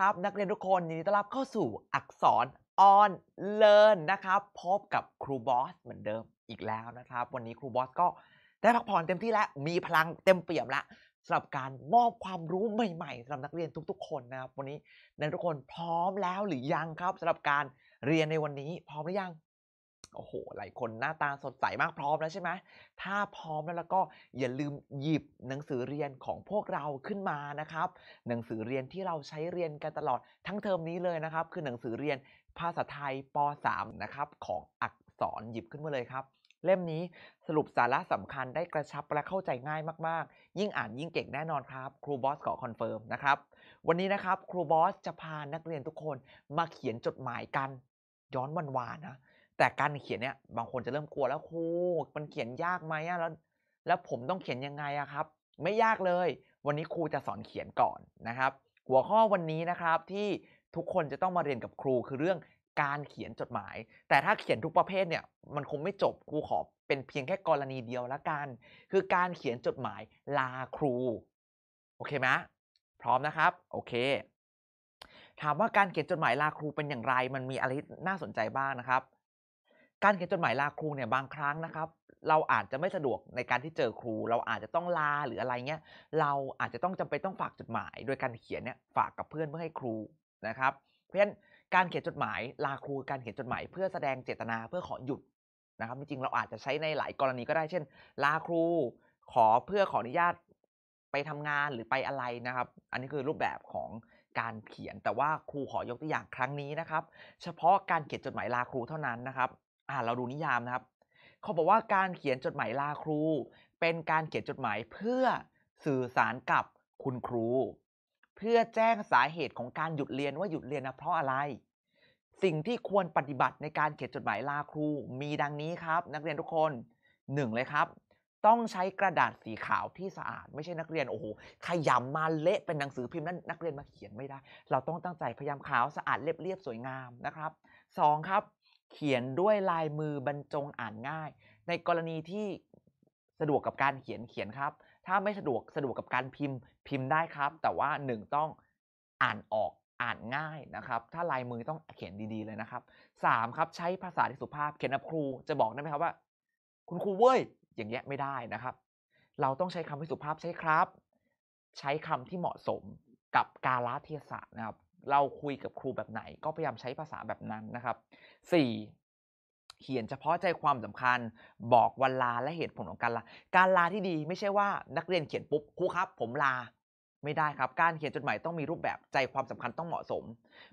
ครับนักเรียนทุกคนยินดีต้อนรับเข้าสู่อักษร on learn นะครับพบกับครูบอสเหมือนเดิมอีกแล้วนะครับวันนี้ครูบอสก็ได้พักผ่อนเต็มที่แล้วมีพลังเต็มเปี่ยมแล้วสำหรับการมอบความรู้ใหม่ ๆสำหรับนักเรียนทุกๆ คนนะครับ วันนี้นักทุกคนพร้อมแล้วหรือยังครับสำหรับการเรียนในวันนี้ พร้อมหรือยังโอ้โห หลายคนหน้าตาสดใสมากพร้อมแล้วใช่ไหมถ้าพร้อมแล้วแล้วก็อย่าลืมหยิบหนังสือเรียนของพวกเราขึ้นมานะครับ หนังสือเรียนที่เราใช้เรียนกันตลอดทั้งเทอมนี้เลยนะครับคือหนังสือเรียนภาษาไทยป .3 นะครับของอักษรหยิบขึ้นมาเลยครับ เล่มนี้สรุปสาระสำคัญได้กระชับและเข้าใจง่ายมากๆ ยิ่งอ่านยิ่งเก่งแน่นอนครับครูบอสขอคอนเฟิร์มนะครับวันนี้นะครับครูบอสจะพานักเรียนทุกคนมาเขียนจดหมายกัน ย้อนวันวานนะแต่การเขียนเนี่ยบางคนจะเริ่มกลัวแล้วโรู มันเขียนยากไหมอะแล้ว แล้วผมต้องเขียนยังไงอะครับ ไม่ยากเลย วันนี้ครูจะสอนเขียนก่อนนะครับ หัวข้อวันนี้นะครับ ที่ทุกคนจะต้องมาเรียนกับครูคือเรื่องการเขียนจดหมาย แต่ถ้าเขียนทุกประเภทเนี่ยมันคงไม่จบครูขอเป็นเพียงแค่กรณีเดียวละกัน คือการเขียนจดหมายลาครู โอเคไหมพร้อมนะครับ โอเค ถามว่าการเขียนจดหมายลาครูเป็นอย่างไร มันมีอะไรน่าสนใจบ้างนะครับการเขียนจดหมายลาครูเนี่ยบางครั้งนะครับ เราอาจจะไม่สะดวกในการที่เจอครู เราอาจจะต้องลาหรืออะไรเงี้ยเราอาจจะต้องจำเป็นต้องฝากจดหมาย โดยการเขียนเนี่ยฝากกับเพื่อน เพื่อให้ครูนะครับ เพราะฉะนั้นการเขียนจดหมายลาครูการเขียนจดหมายเพื่อแสดงเจตนาเพื่อขอหยุดนะครับ จริงๆเราอาจจะใช้ในหลายกรณีก็ได้เช่น ลาครูขอเพื่อขออนุญาตไปทำงานหรือไปอะไรนะครับ อันนี้คือรูปแบบของการเขียนแต่ว่าครูขอยกตัวอย่างครั้งนี้นะครับ เฉพาะการเขียนจดหมายลาครูเท่านั้นนะครับ่าเราดูนิยามนะครับ เขาบอกว่าการเขียนจดหมายลาครู เป็นการเขียนจดหมายเพื่อสื่อสารกับคุณครู เพื่อแจ้งสาเหตุของการหยุดเรียนว่าหยุดเรียนนะเพราะอะไร สิ่งที่ควรปฏิบัติในการเขียนจดหมายลาครู มีดังนี้ครับ นักเรียนทุกคน 1 เลยครับ ต้องใช้กระดาษสีขาวที่สะอาด ไม่ใช่นักเรียนโอ้โหขยำมาเละเป็นหนังสือพิมพ์นั่นนักเรียนมาเขียนไม่ได้ เราต้องตั้งใจพยายามขาวสะอาดเรียบๆสวยงามนะครับ 2 ครับเขียนด้วยลายมือบรรจงอ่านง่าย ในกรณีที่สะดวกกับการเขียนเขียนครับ ถ้าไม่สะดวกสะดวกกับการพิมพ์พิมพ์ได้ครับ แต่ว่าหนึ่งต้องอ่านออกอ่านง่ายนะครับ ถ้าลายมือต้องเขียนดีๆเลยนะครับสามครับใช้ภาษาที่สุภาพเขียนกับครูจะบอกได้ไหมครับว่า คุณครูเว้ยอย่างเงี้ยไม่ได้นะครับ เราต้องใช้คำที่สุภาพใช้ครับ ใช้คำที่เหมาะสมกับกาลเทศะนะครับเราคุยกับครูแบบไหน ก็พยายามใช้ภาษาแบบนั้นนะครับ 4. เขียนเฉพาะใจความสำคัญบอกวันลาและเหตุผลของการลาการลาที่ดีไม่ใช่ว่านักเรียนเขียนปุ๊บครูครับ ผมลาไม่ได้ครับ การเขียนจดหมายต้องมีรูปแบบใจความสำคัญต้องเหมาะสม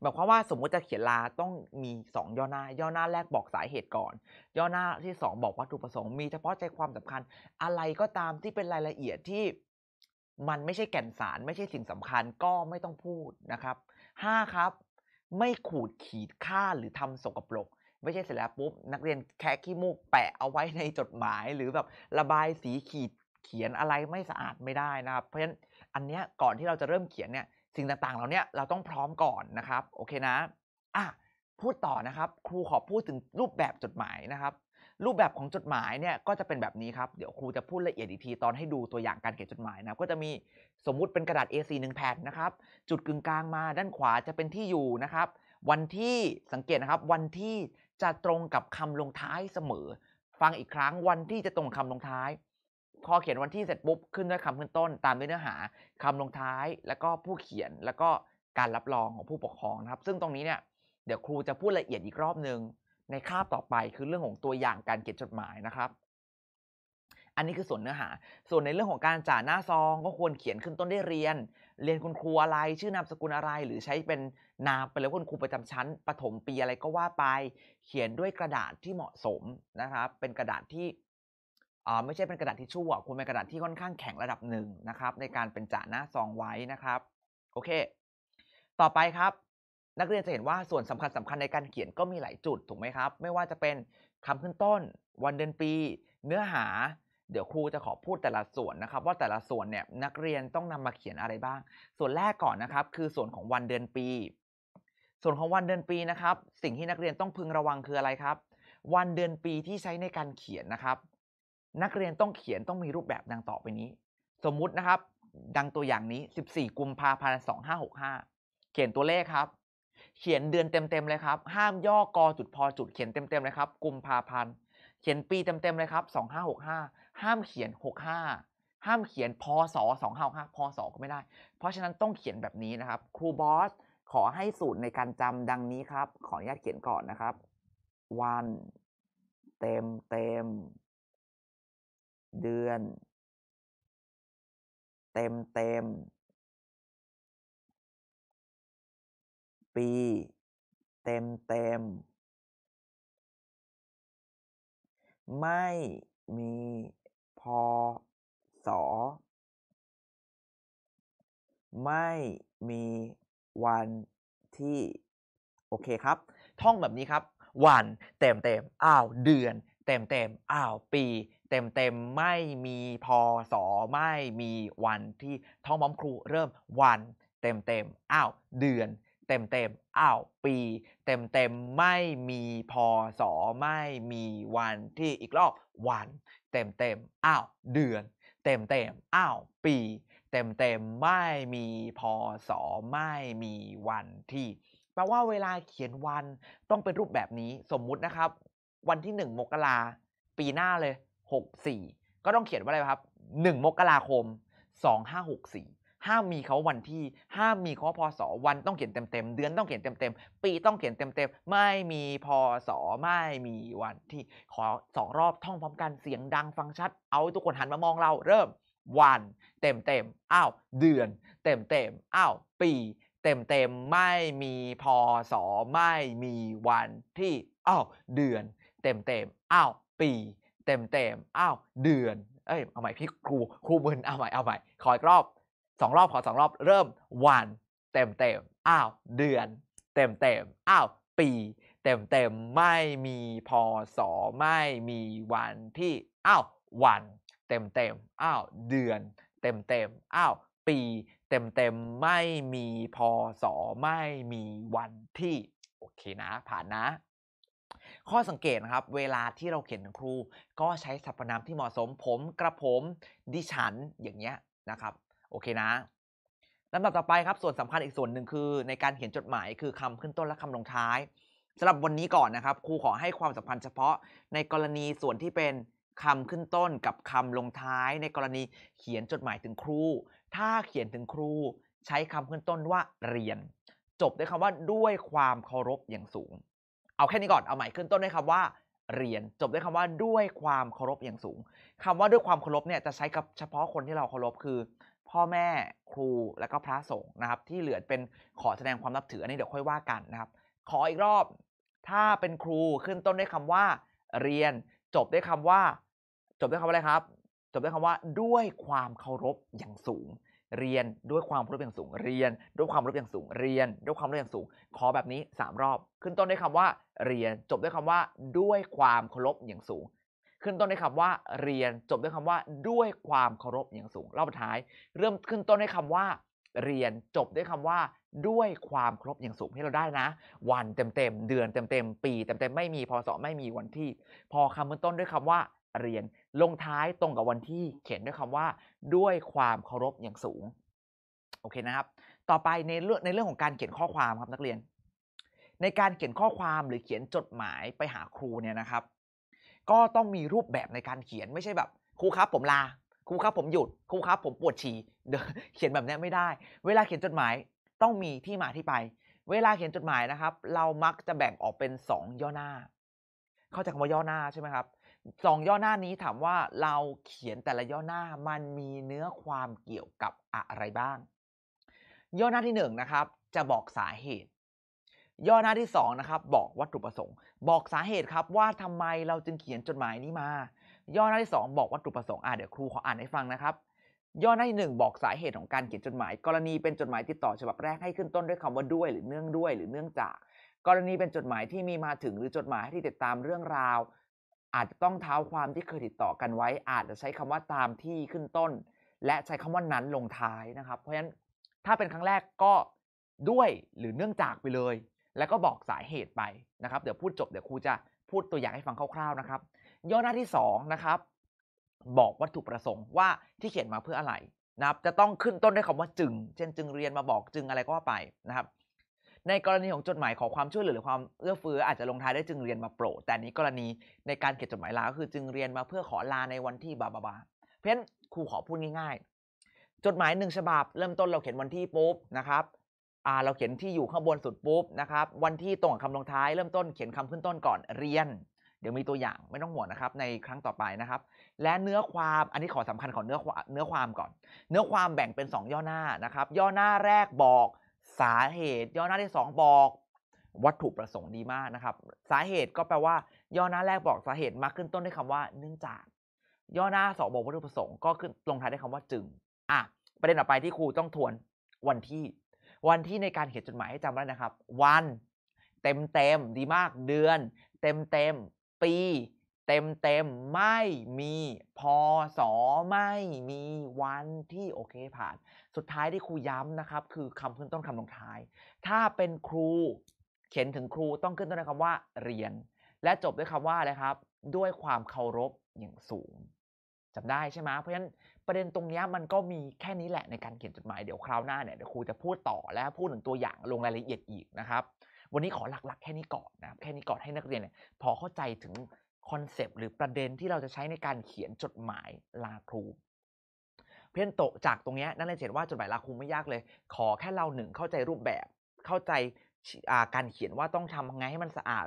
หมายความว่าสมมุติจะเขียนลาต้องมี2ย่อหน้า ย่อหน้าแรกบอกสาเหตุก่อน ย่อหน้าที่2บอกวัตถุประสงค์มีเฉพาะใจความสำคัญ อะไรก็ตามที่เป็นรายละเอียดที่มันไม่ใช่แก่นสาร ไม่ใช่สิ่งสำคัญก็ไม่ต้องพูดนะครับห้าครับไม่ขูดขีดค่าหรือทำสกปรกไม่ใช่เสร็จแล้วปุ๊บนักเรียนแคะขี้มูกแปะเอาไว้ในจดหมาย หรือแบบระบายสีขีดเขียนอะไรไม่สะอาดไม่ได้นะครับ เพราะฉะนั้นอันเนี้ยก่อนที่เราจะเริ่มเขียนเนี่ยสิ่งต่างๆเราเนี้ยเราต้องพร้อมก่อนนะครับ โอเคนะ อ่ะพูดต่อนะครับ ครูขอพูดถึงรูปแบบจดหมายนะครับรูปแบบของจดหมายเนี่ยก็จะเป็นแบบนี้ครับเดี๋ยวครูจะพูดละเอียดอีกทีตอนให้ดูตัวอย่างการเขียนจดหมายนะก็จะมีสมมุติเป็นกระดาษ A4 1แผ่นนะครับจุดกึ่งกลางมา ด้านขวาจะเป็นที่อยู่นะครับ วันที่สังเกตนะครับวันที่จะตรงกับคำลงท้ายเสมอ ฟังอีกครั้งวันที่จะตรงคำลงท้ายพอเขียนวันที่เสร็จปุ๊บขึ้นด้วยคำขึ้นต้น ตามด้วยเนื้อหาคำลงท้าย แล้วก็ผู้เขียนแล้วก็การรับรองของผู้ปกครองนะครับ ซึ่งตรงนี้เนี่ยเดี๋ยวครูจะพูดละเอียดอีกรอบหนึ่งในคาบต่อไปคือเรื่องของตัวอย่างการเขียนจดหมายนะครับ อันนี้คือส่วนเนื้อหา ส่วนในเรื่องของการจ่าหน้าซองก็ควรเขียนขึ้นต้นได้เรียน เรียนคุณครูอะไร ชื่อนามสกุลอะไร หรือใช้เป็นนามไปแล้วคุณครูประจำชั้นปฐมปีอะไรก็ว่าไป เขียนด้วยกระดาษที่เหมาะสมนะครับ เป็นกระดาษที่ไม่ใช่เป็นกระดาษทิชชู่อ่ะ ควรเป็นกระดาษที่ค่อนข้างแข็งระดับหนึ่งนะครับ ในการเป็นจ่าหน้าซองไว้นะครับ โอเค ต่อไปครับนักเรียนจะเห็นว่าส่วนสำคัญสำคัญในการเขียนก็มีหลายจุดถูกไหมครับ ไม่ว่าจะเป็นคำขึ้นต้นวันเดือนปี เนื้อหา เดี๋ยวครูจะขอพูดแต่ละส่วนนะครับ ว่าแต่ละส่วนเนี่ยนักเรียนต้องนำมาเขียนอะไรบ้าง ส่วนแรกก่อนนะครับ คือส่วนของวันเดือนปี ส่วนของวันเดือนปีนะครับ สิ่งที่นักเรียนต้องพึงระวังคืออะไรครับ วันเดือนปีที่ใช้ในการเขียนนะครับ นักเรียนต้องเขียนต้องมีรูปแบบดังต่อไปนี้ สมมุตินะครับ ดังตัวอย่างนี้14กุมภาพันธ์2565เขียนตัวเลขครับเขียนเดือนเต็มๆเลยครับ ห้ามย่อกอจุดพอจุดเขียนเต็มๆเลยครับกุมภาพันธ์เขียนปีเต็มๆเลยครับ 2565 ห้ามเขียน 65ห้ามเขียนพศ2565พศก็ไม่ได้ เพราะฉะนั้นต้องเขียนแบบนี้นะครับครูบอสขอให้สูตรในการจำดังนี้ครับ ขออนุญาตเขียนก่อนนะครับ วัน เต็มเต็มเดือน เต็มเต็มปี เต็มเต็ม ไม่มีพอสอไม่มีวันที่ โอเคครับ ท่องแบบนี้ครับ วันเต็มเต็มอ้าวเดือน เต็มเต็มอ้าวปี เต็มเต็มไม่มีพอสอไม่มีวันที่ท่องม้อมครูเริ่มวัน เต็มเต็มอ้าวเดือนเต็มเต็มอ้าว ปี เต็มเต็มไม่มีพอสอไม่มีวันที่อีกรอบ วัน เต็มเต็มอ้าว เดือน เต็มเต็มอ้าว ปี เต็มเต็มไม่มีพอสอไม่มีวันที่ แปลว่าเวลาเขียนวันต้องเป็นรูปแบบนี้สมมุตินะครับวันที่1มกราปีหน้าเลย 64 ก็ต้องเขียนว่าอะไรครับ1มกราคม2564ห้ามมีเขาวันที่ ห้ามมีเขาพศวันต้องเขียนเต็มเมเดือนต้องเขียนเต็มเมปีต้องเขียนเต็มเมไม่มีพศไม่มีวันที่ขอสองรอบท่องพร้อมกันเสียงดังฟังชัดเอาทุกคนหันมามองเราเริ่มวันเต็มเต็มอ้าวเดือนเต็มเต็มอ้าวปี เต็มเต็มไม่มีพอสอไม่มีวันที่อ้าวเดือนเต็มเต็มอ้าวปีเต็มเต็มอ้าวเดือน เอ้ยเอาใหม่พี่ครูครูร์นเอาใหม่เอาใหม่ขออีกรอบสองรอบขอสองรอบ เริ่มวัน เต็มเต็มอ้าวเดือน เต็มเต็มอ้าวปี เต็มเต็มไม่มีพอสอไม่มีวันที่อ้าววันเต็มเต็มอ้าวเดือน เต็มเต็มอ้าวปี เต็มเต็มไม่มีพอสอไม่มีวันที่โอเคนะ ผ่านนะ ข้อสังเกตนะครับเวลาที่เราเขียนครู ก็ใช้สรรพนามที่เหมาะสมผมกระผมดิฉันอย่างเงี้ยนะครับโอเคนะลำดับต่อไปครับ ส่วนสำคัญอีกส่วนหนึ่งคือ ในการเขียนจดหมาย คือคำขึ้นต้นและคำลงท้าย สำหรับวันนี้ก่อนนะครับ ครูขอให้ความสำคัญเฉพาะในกรณีส่วนที่เป็นคำขึ้นต้นกับคำลงท้าย ในกรณีเขียนจดหมายถึงครู ถ้าเขียนถึงครู ใช้คำขึ้นต้นว่าเรียน จบด้วยคำว่าด้วยความเคารพอย่างสูง เอาแค่นี้ก่อน เอาใหม่ขึ้นต้นด้วยคำว่า เรียน จบด้วยคำว่าด้วยความเคารพอย่างสูง คำว่าด้วยความเคารพเนี่ยจะใช้กับเฉพาะคนที่เราเคารพคือพ่อแม่ครูและก็พระสงฆ์นะครับ ที่เหลือเป็นขอแสดงความนับถือ อันนี้เดี๋ยวค่อยว่ากันนะครับ ขออีกรอบ ถ้าเป็นครูขึ้นต้นด้วยคำว่า เรียน จบด้วยคำว่า จบด้วยคำว่าอะไรครับ จบด้วยคำว่า ด้วยความเคารพอย่างสูง เรียนด้วยความเคารพอย่างสูงเรียนด้วยความเคารพอย่างสูงเรียนด้วยความเคารพอย่างสูง ขอแบบนี้3รอบ ขึ้นต้นด้วยคำว่า เรียน จบด้วยคำว่า ด้วยความเคารพอย่างสูงขึ้นต้นด้วยคำว่าเรียนจบด้วยคำว่าด้วยความเคารพอย่างสูงรอบท้าย เริ่มขึ้นต้นด้วยคำว่า เรียนจบด้วยคำว่า ด้วยความครบอย่างสูงให้เราได้นะ วันเต็มๆเดือนเต็มๆปีเต็มๆไม่มีพศไม่มีวันที่ พอคำขึ้ต้นด้วยคำว่า เรียนลงท้ายตรงกับวันที่ เขียนด้วยคำว่าด้วยความเคารพอย่างสูง โอเคนะครับ ต่อไปในเรื่องในเรื่องของการเขียนข้อความครับนักเรียน ในการเขียนข้อความหรือเขียนจดหมายไปหาครูเนี่ยนะครับก็ต้องมีรูปแบบในการเขียนไม่ใช่แบบ ครูครับผมลา ครูครับผมหยุด ครูครับผมปวดฉี่เขียนแบบนี้ไม่ได้ เวลาเขียนจดหมาย ต้องมีที่มาที่ไป เวลาเขียนจดหมายนะครับ เรามักจะแบ่งออกเป็น2ย่อหน้า เข้าใจคำว่าย่อหน้าใช่ไหมครับสองย่อหน้านี้ถามว่าเราเขียนแต่ละย่อหน้ามันมีเนื้อความเกี่ยวกับอะไรบ้างย่อหน้าที่1นนะครับ จะบอกสาเหตุย่อหน้าที่2นะครับบอกวัตถุประสงค์ บอกสาเหตุครับว่าทำไมเราจึงเขียนจดหมายนี้มา ย่อหน้าที่2บอกวัตถุประสงค์อ่าเดี๋ยวครูขออ่านให้ฟังนะครับ ย่อหน้าที่1บอกสาเหตุของการเขียนจดหมาย กรณีเป็นจดหมายติดต่อฉบับแรกให้ขึ้นต้นด้วยคำว่าด้วย หรือเนื่องด้วยหรือเนื่องจาก กรณีเป็นจดหมายที่มีมาถึงหรือจดหมายที่ติดตามเรื่องราว อาจจะต้องเท้าความที่เคยติดต่อกันไว้ อาจจะใช้คำว่าตามที่ขึ้นต้น และใช้คำว่านั้นลงท้ายนะครับ เพราะฉะนั้นถ้าเป็นครั้งแรกก็ด้วยหรือเนื่องจากไปเลยแล้วก็บอกสาเหตุไปนะครับ เดี๋ยวพูดจบเดี๋ยวครูจะพูดตัวอย่างให้ฟังคร่าว ๆนะครับ ย่อหน้าที่2นะครับ บอกวัตถุประสงค์ว่าที่เขียนมาเพื่ออะไรนะครับ จะต้องขึ้นต้นด้วยคำว่าจึง เช่นจึงเรียนมาบอกจึงอะไรก็ว่าไปนะครับ ในกรณีของจดหมายขอความช่วยเหลือหรือความเอื้อเฟื้ออาจจะลงท้ายด้วยจึงเรียนมาโปรแต่นี้กรณีในการเขียนจดหมายลาก็คือจึงเรียนมาเพื่อขอลาในวันที่บาบาบาเพราะฉะนั้นครูขอพูดง่ายๆ จดหมายหนึ่งฉบับเริ่มต้นเราเขียนวันที่ปุ๊บนะครับเราเขียนที่อยู่ข้างบนสุดปุ๊บ นะครับ วันที่ตรงกับคำลงท้ายเริ่มต้นเขียนคำขึ้นต้นก่อนเรียน เดี๋ยวมีตัวอย่างไม่ต้องห่วงนะครับ ในครั้งต่อไปนะครับ และเนื้อความอันนี้ขอสำคัญของเนื้อเนื้อความก่อน เนื้อความแบ่งเป็น 2 ย่อหน้านะครับ ย่อหน้าแรกบอก สาเหตุ ย่อหน้าที่2บอกวัตถุประสงค์ดีมากนะครับ สาเหตุก็แปลว่า ย่อหน้าแรกบอกสาเหตุมาขึ้นต้นด้วยคำว่า เนื่องจาก ย่อหน้าสองบอกวัตถุประสงค์ก็ขึ้นลงท้ายด้วยคำว่าจึง อ่ะ ประเด็นต่อไปที่ครูต้องทวนวันที่วันที่ในการเขียนจดหมายให้จำไว้นะครับ วัน เต็มเต็มดีมากเดือน เต็มเต็มปี เต็มเต็มไม่มีพอสอไม่มีวันที่โอเคผ่าน สุดท้ายที่ครูย้ำนะครับ คือคำขึ้นต้นคำลงท้าย ถ้าเป็นครูเขียนถึงครูต้องขึ้นต้นด้วยคำว่าเรียน และจบด้วยคำว่าอะไรครับ ด้วยความเคารพ อย่างสูงจำได้ใช่ไหมเพราะฉะนั้นประเด็นตรงนี้มันก็มีแค่นี้แหละ ในการเขียนจดหมาย เดี๋ยวคราวหน้าเนี่ยเดี๋ยวครูจะพูดต่อและพูดถึงตัวอย่างลงรายละเอียดอีกนะครับ วันนี้ขอหลักๆแค่นี้ก่อนนะครับ แค่นี้ก่อนให้นักเรียนเนี่ยพอเข้าใจถึงคอนเซปต์หรือประเด็นที่เราจะใช้ในการเขียนจดหมายลาครู เพื่อนโตจากตรงนี้นั่นเลยเห็นว่าจดหมายลาครูไม่ยากเลย ขอแค่เราหนึ่งเข้าใจรูปแบบ เข้าใจการเขียนว่าต้องทำไงให้มันสะอาด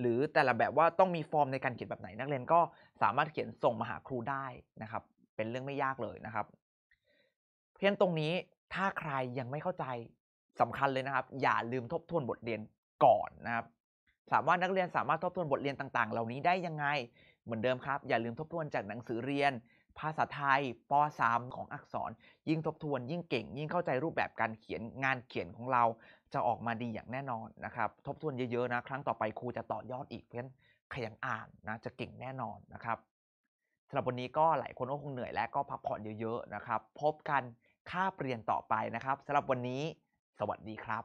หรือแต่ละแบบว่าต้องมีฟอร์มในการเขียนแบบไหนนักเรียนก็สามารถเขียนส่งมาหาครูได้นะครับ เป็นเรื่องไม่ยากเลยนะครับ เพี้ยนตรงนี้ถ้าใครยังไม่เข้าใจ สำคัญเลยนะครับ อย่าลืมทบทวนบทเรียนก่อนนะครับถามว่านักเรียนสามารถทบทวนบทเรียนต่างๆ เหล่านี้ได้ยังไงเหมือนเดิมครับ อย่าลืมทบทวนจากหนังสือเรียนภาษาไทยป .3 ของอักษร ยิ่งทบทวนยิ่งเก่ง ยิ่งเข้าใจรูปแบบการเขียนงานเขียนของเราจะออกมาดีอย่างแน่นอนนะครับ ทบทวนเยอะๆนะครั้งต่อไปครูจะต่อยอดอีกเพื่อนนขยันอ่านนะจะเก่งแน่นอนนะครับสำหรับวันนี้ก็หลายคนก็คงเหนื่อยและก็พักผ่อนเยอะๆนะครับ พบกันค่าเปลี่ยนต่อไปนะครับสำหรับวันนี้สวัสดีครับ